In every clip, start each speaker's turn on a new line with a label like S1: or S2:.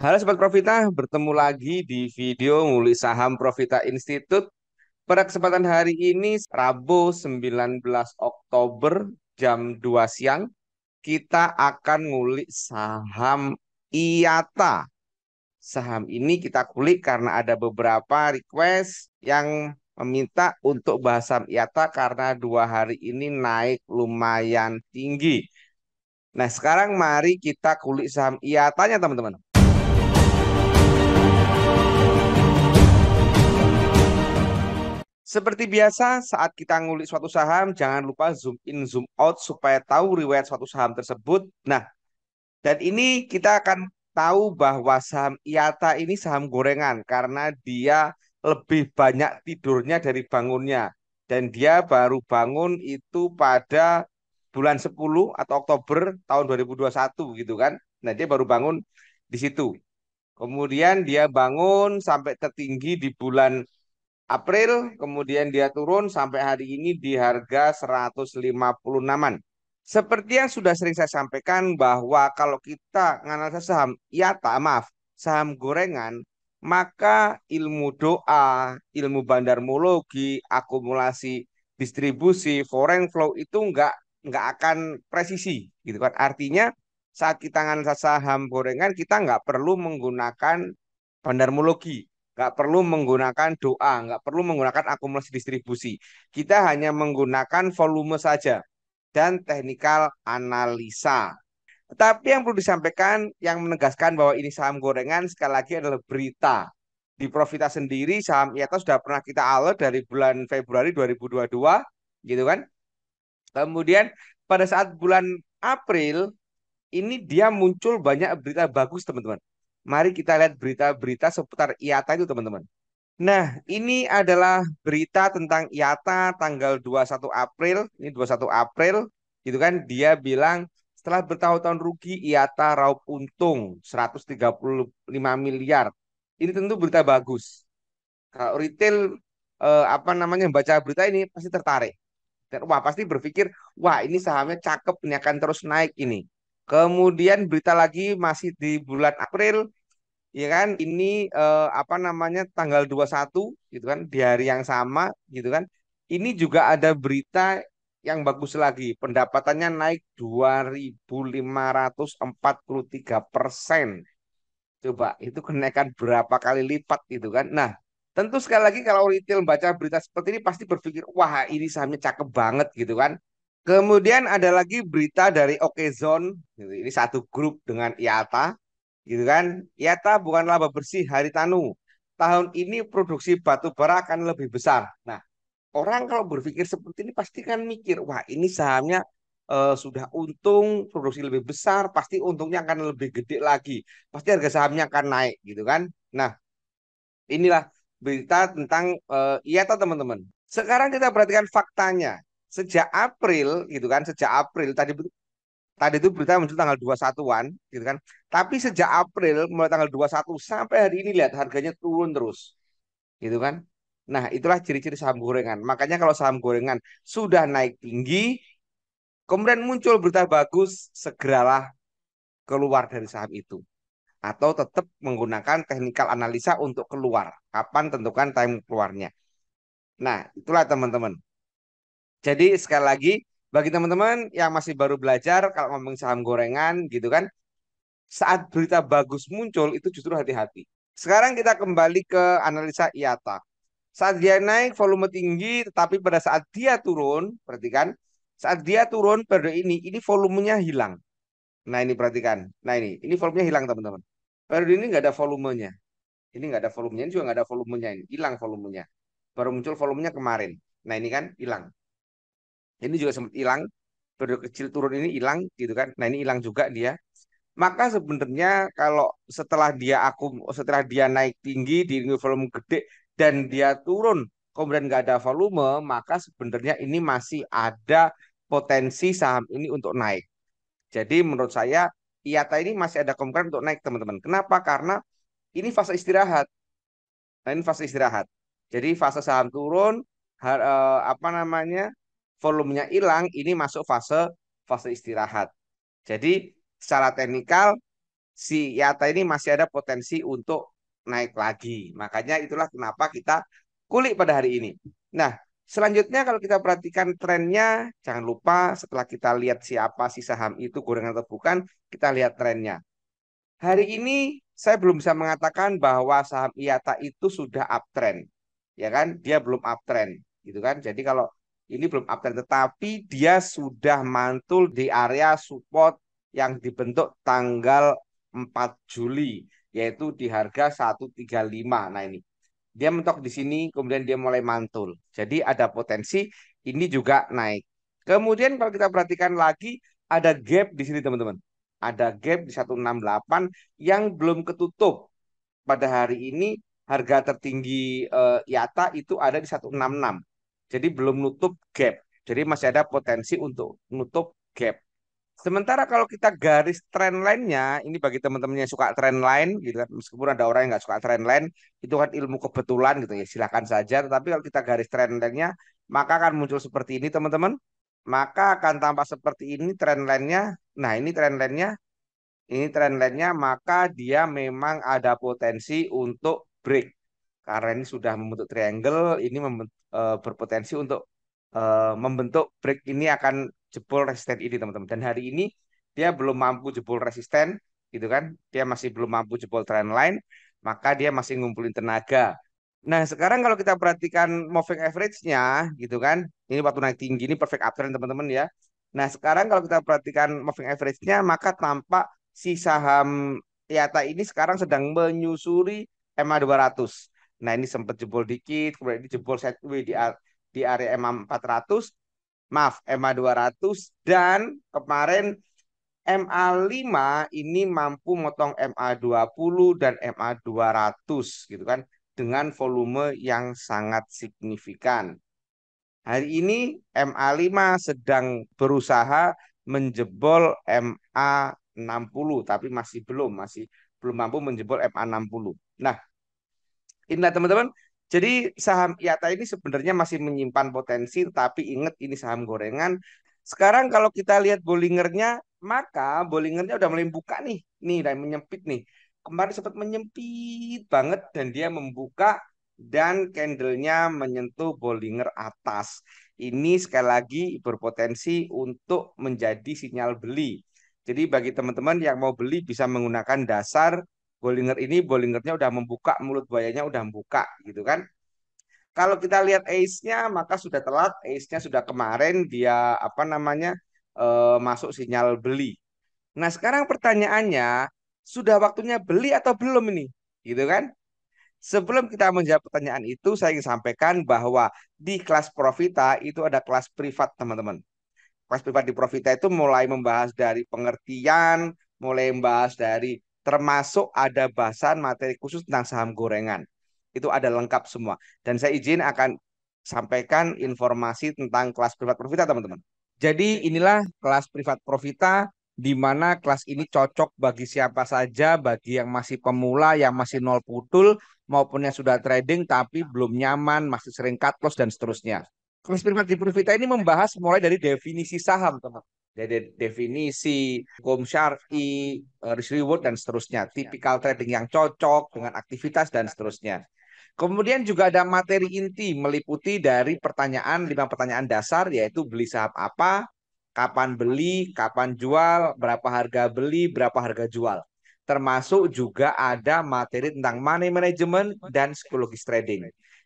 S1: Halo Sobat Profita, bertemu lagi di video Ngulik Saham Profita Institute. Pada kesempatan hari ini, Rabu 19 Oktober jam 2 siang, kita akan ngulik saham IATA. Saham ini kita kulik karena ada beberapa request yang meminta untuk bahas saham IATA karena dua hari ini naik lumayan tinggi. Nah sekarang mari kita kulik saham IATA-nya teman-teman. Seperti biasa, saat kita ngulik suatu saham, jangan lupa zoom in, zoom out supaya tahu riwayat suatu saham tersebut. Nah, dan ini kita akan tahu bahwa saham IATA ini saham gorengan karena dia lebih banyak tidurnya dari bangunnya. Dan dia baru bangun itu pada bulan 10 atau Oktober tahun 2021 gitu kan. Nah, dia baru bangun di situ. Kemudian dia bangun sampai tertinggi di bulan April, kemudian dia turun sampai hari ini di harga 156-an. Seperti yang sudah sering saya sampaikan bahwa kalau kita menganalisa saham ya tak maaf, saham gorengan, maka ilmu doa, ilmu bandarmologi, akumulasi distribusi, foreign flow itu nggak nggak akan presisi gitu kan. Artinya saat kita analisa saham gorengan kita nggak perlu menggunakan bandarmologi nggak perlu menggunakan doa, nggak perlu menggunakan akumulasi distribusi. Kita hanya menggunakan volume saja dan teknikal analisa. Tapi yang perlu disampaikan yang menegaskan bahwa ini saham gorengan sekali lagi adalah berita. Di Profita sendiri saham IATA sudah pernah kita alert dari bulan Februari 2022 gitu kan. Kemudian pada saat bulan April ini dia muncul banyak berita bagus teman-teman. Mari kita lihat berita-berita seputar IATA itu teman-teman. Nah, ini adalah berita tentang IATA tanggal 21 April. Ini 21 April, gitu kan? Dia bilang setelah bertahun-tahun rugi IATA raup untung 135 miliar. Ini tentu berita bagus. Kalau retail eh, apa namanya baca berita ini pasti tertarik. Dan wah pasti berpikir, wah ini sahamnya cakep, ini akan terus naik ini. Kemudian berita lagi masih di bulan April ya kan ini eh, apa namanya tanggal 21 gitu kan di hari yang sama gitu kan ini juga ada berita yang bagus lagi pendapatannya naik 2543 persen coba itu kenaikan berapa kali lipat gitu kan nah tentu sekali lagi kalau retail baca berita seperti ini pasti berpikir wah ini sahamnya cakep banget gitu kan Kemudian ada lagi berita dari Okezon, ini satu grup dengan IATA, gitu kan? IATA bukan laba bersih tanu. Tahun ini produksi batu bara akan lebih besar. Nah, orang kalau berpikir seperti ini pasti kan mikir, wah ini sahamnya eh, sudah untung, produksi lebih besar, pasti untungnya akan lebih gede lagi, pasti harga sahamnya akan naik, gitu kan? Nah, inilah berita tentang eh, IATA teman-teman. Sekarang kita perhatikan faktanya sejak April gitu kan, sejak April tadi tadi itu berita muncul tanggal 21-an gitu kan. Tapi sejak April mulai tanggal 21 sampai hari ini lihat harganya turun terus. Gitu kan. Nah, itulah ciri-ciri saham gorengan. Makanya kalau saham gorengan sudah naik tinggi kemudian muncul berita bagus, segeralah keluar dari saham itu atau tetap menggunakan teknikal analisa untuk keluar. Kapan tentukan time keluarnya. Nah, itulah teman-teman. Jadi sekali lagi bagi teman-teman yang masih baru belajar kalau ngomong saham gorengan gitu kan saat berita bagus muncul itu justru hati-hati. Sekarang kita kembali ke analisa IATA. Saat dia naik volume tinggi tetapi pada saat dia turun, perhatikan, saat dia turun periode ini ini volumenya hilang. Nah ini perhatikan. Nah ini, ini volumenya hilang teman-teman. Periode ini nggak ada volumenya. Ini nggak ada volumenya, ini juga nggak ada volumenya ini. Hilang volumenya. Baru muncul volumenya kemarin. Nah ini kan hilang. Ini juga sempat hilang. Periode kecil turun ini hilang gitu kan. Nah ini hilang juga dia. Maka sebenarnya kalau setelah dia akum setelah dia naik tinggi di volume gede dan dia turun kemudian nggak ada volume, maka sebenarnya ini masih ada potensi saham ini untuk naik. Jadi menurut saya IATA ini masih ada kemungkinan untuk naik teman-teman. Kenapa? Karena ini fase istirahat. Nah, ini fase istirahat. Jadi fase saham turun, eh, apa namanya volumenya hilang, ini masuk fase fase istirahat. Jadi secara teknikal si Yata ini masih ada potensi untuk naik lagi. Makanya itulah kenapa kita kulik pada hari ini. Nah, selanjutnya kalau kita perhatikan trennya, jangan lupa setelah kita lihat siapa si saham itu gorengan atau bukan, kita lihat trennya. Hari ini saya belum bisa mengatakan bahwa saham IATA itu sudah uptrend. Ya kan? Dia belum uptrend gitu kan. Jadi kalau ini belum update tetapi dia sudah mantul di area support yang dibentuk tanggal 4 Juli yaitu di harga 135. Nah ini dia mentok di sini kemudian dia mulai mantul. Jadi ada potensi ini juga naik. Kemudian kalau kita perhatikan lagi ada gap di sini teman-teman. Ada gap di 168 yang belum ketutup. Pada hari ini harga tertinggi e, Yata itu ada di 166. Jadi belum nutup gap. Jadi masih ada potensi untuk nutup gap. Sementara kalau kita garis trend line-nya, ini bagi teman-teman yang suka trend line, gitu kan, meskipun ada orang yang nggak suka trend line, itu kan ilmu kebetulan gitu ya, silahkan saja. Tapi kalau kita garis trend line-nya, maka akan muncul seperti ini teman-teman. Maka akan tampak seperti ini trend line-nya. Nah ini trend line-nya, ini trend line-nya, maka dia memang ada potensi untuk break. Karena ini sudah membentuk triangle, ini membentuk uh, berpotensi untuk uh, membentuk break ini akan jebol resisten ini teman-teman. Dan hari ini dia belum mampu jebol resisten gitu kan. Dia masih belum mampu jebol trend line, maka dia masih ngumpulin tenaga. Nah, sekarang kalau kita perhatikan moving average-nya gitu kan. Ini waktu naik tinggi ini perfect uptrend teman-teman ya. Nah, sekarang kalau kita perhatikan moving average-nya maka tampak si saham yata ini sekarang sedang menyusuri MA200. Nah ini sempat jebol dikit, kemudian ini jebol sideways di, di area MA 400, maaf MA 200 dan kemarin MA 5 ini mampu motong MA 20 dan MA 200 gitu kan dengan volume yang sangat signifikan. Hari ini MA 5 sedang berusaha menjebol MA 60 tapi masih belum masih belum mampu menjebol MA 60. Nah, Inilah teman-teman, jadi saham IATA ya ini sebenarnya masih menyimpan potensi, tapi ingat ini saham gorengan. Sekarang kalau kita lihat Bollingernya, maka Bollingernya udah mulai buka nih, nih dan menyempit nih. Kemarin sempat menyempit banget dan dia membuka dan candlenya menyentuh Bollinger atas. Ini sekali lagi berpotensi untuk menjadi sinyal beli. Jadi bagi teman-teman yang mau beli bisa menggunakan dasar Bollinger ini Bollingernya udah membuka mulut buayanya udah membuka gitu kan. Kalau kita lihat ace-nya maka sudah telat, ace-nya sudah kemarin dia apa namanya e, masuk sinyal beli. Nah, sekarang pertanyaannya sudah waktunya beli atau belum ini? Gitu kan? Sebelum kita menjawab pertanyaan itu, saya ingin sampaikan bahwa di kelas Profita itu ada kelas privat, teman-teman. Kelas privat di Profita itu mulai membahas dari pengertian, mulai membahas dari termasuk ada bahasan materi khusus tentang saham gorengan. Itu ada lengkap semua. Dan saya izin akan sampaikan informasi tentang kelas privat profita, teman-teman. Jadi inilah kelas privat profita di mana kelas ini cocok bagi siapa saja, bagi yang masih pemula, yang masih nol putul, maupun yang sudah trading tapi belum nyaman, masih sering cut loss, dan seterusnya. Kelas privat di Profita ini membahas mulai dari definisi saham, teman dari definisi, hukum syari, eh, risk reward, dan seterusnya. Tipikal trading yang cocok dengan aktivitas dan seterusnya. Kemudian juga ada materi inti meliputi dari pertanyaan, lima pertanyaan dasar yaitu beli saham apa, kapan beli, kapan jual, berapa harga beli, berapa harga jual. Termasuk juga ada materi tentang money management dan psikologis trading.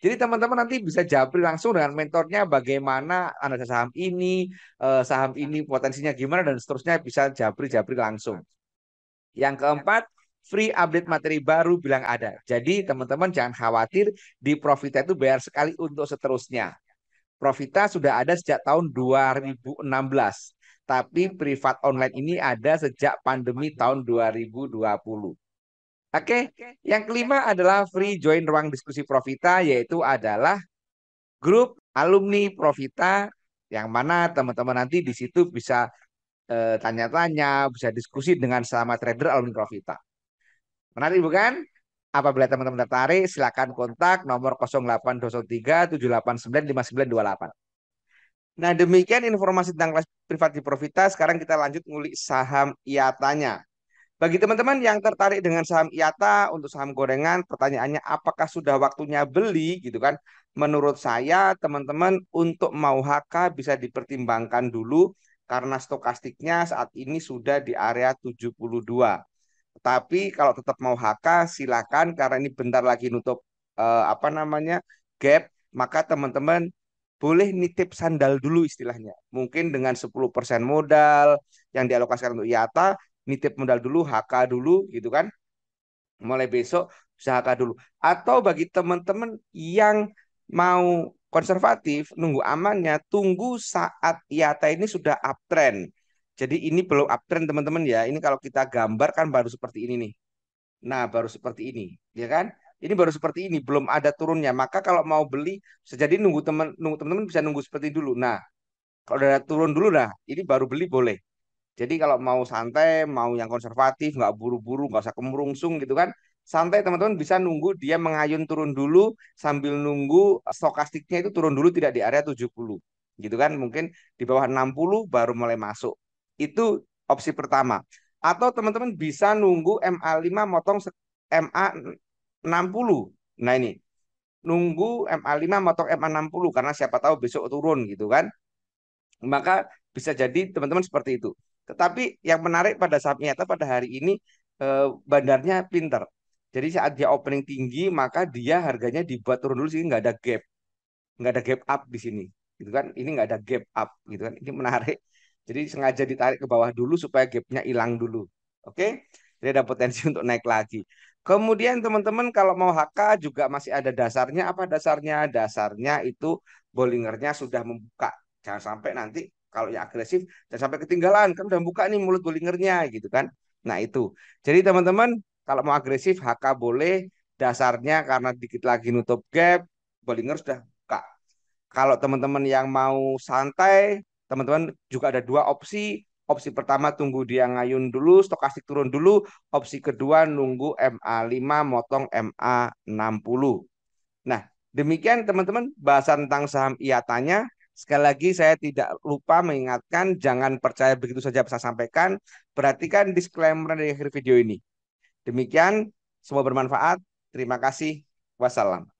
S1: Jadi teman-teman nanti bisa jabri langsung dengan mentornya bagaimana analisa saham ini, eh, saham ini potensinya gimana dan seterusnya bisa jabri jabri langsung. Yang keempat, free update materi baru bilang ada. Jadi teman-teman jangan khawatir di Profita itu bayar sekali untuk seterusnya. Profita sudah ada sejak tahun 2016. Tapi privat online ini ada sejak pandemi tahun 2020. Oke, okay. yang kelima adalah free join ruang diskusi Profita, yaitu adalah grup alumni Profita yang mana teman-teman nanti di situ bisa tanya eh, tanya-tanya, bisa diskusi dengan sama trader alumni Profita. Menarik bukan? Apabila teman-teman tertarik, silakan kontak nomor 0803 789 5928. Nah, demikian informasi tentang kelas privat di Profita. Sekarang kita lanjut ngulik saham iatanya. Bagi teman-teman yang tertarik dengan saham IATA untuk saham gorengan, pertanyaannya apakah sudah waktunya beli gitu kan? Menurut saya teman-teman untuk mau HK bisa dipertimbangkan dulu karena stokastiknya saat ini sudah di area 72. Tapi kalau tetap mau HK silakan karena ini bentar lagi nutup eh, apa namanya? gap, maka teman-teman boleh nitip sandal dulu istilahnya. Mungkin dengan 10% modal yang dialokasikan untuk IATA nitip modal dulu, HK dulu gitu kan. Mulai besok bisa HK dulu. Atau bagi teman-teman yang mau konservatif, nunggu amannya, tunggu saat IATA ini sudah uptrend. Jadi ini belum uptrend teman-teman ya. Ini kalau kita gambar kan baru seperti ini nih. Nah, baru seperti ini, ya kan? ini baru seperti ini, belum ada turunnya. Maka kalau mau beli, sejadi nunggu teman, teman-teman bisa nunggu seperti dulu. Nah, kalau ada turun dulu lah, ini baru beli boleh. Jadi kalau mau santai, mau yang konservatif, nggak buru-buru, nggak usah kemurungsung gitu kan. Santai teman-teman bisa nunggu dia mengayun turun dulu sambil nunggu eh, stokastiknya itu turun dulu tidak di area 70. Gitu kan mungkin di bawah 60 baru mulai masuk. Itu opsi pertama. Atau teman-teman bisa nunggu MA5 motong MA 60. Nah ini nunggu MA5 motong MA60 karena siapa tahu besok turun gitu kan. Maka bisa jadi teman-teman seperti itu. Tetapi yang menarik pada atau pada hari ini eh, bandarnya pinter. Jadi saat dia opening tinggi maka dia harganya dibuat turun dulu sih nggak ada gap, nggak ada gap up di sini, gitu kan? Ini nggak ada gap up, gitu kan? Ini menarik. Jadi sengaja ditarik ke bawah dulu supaya gapnya hilang dulu. Oke, jadi ada potensi untuk naik lagi. Kemudian teman-teman kalau mau HK juga masih ada dasarnya. Apa dasarnya? Dasarnya itu Bollingernya sudah membuka. Jangan sampai nanti kalau yang agresif dan sampai ketinggalan kan udah buka nih mulut bowlingernya gitu kan nah itu jadi teman-teman kalau mau agresif HK boleh dasarnya karena dikit lagi nutup gap bowlinger sudah buka kalau teman-teman yang mau santai teman-teman juga ada dua opsi opsi pertama tunggu dia ngayun dulu stokastik turun dulu opsi kedua nunggu MA5 motong MA60 nah Demikian teman-teman bahasan tentang saham Iatanya. Sekali lagi saya tidak lupa mengingatkan jangan percaya begitu saja saya sampaikan. Perhatikan disclaimer di akhir video ini. Demikian, semua bermanfaat. Terima kasih. Wassalam.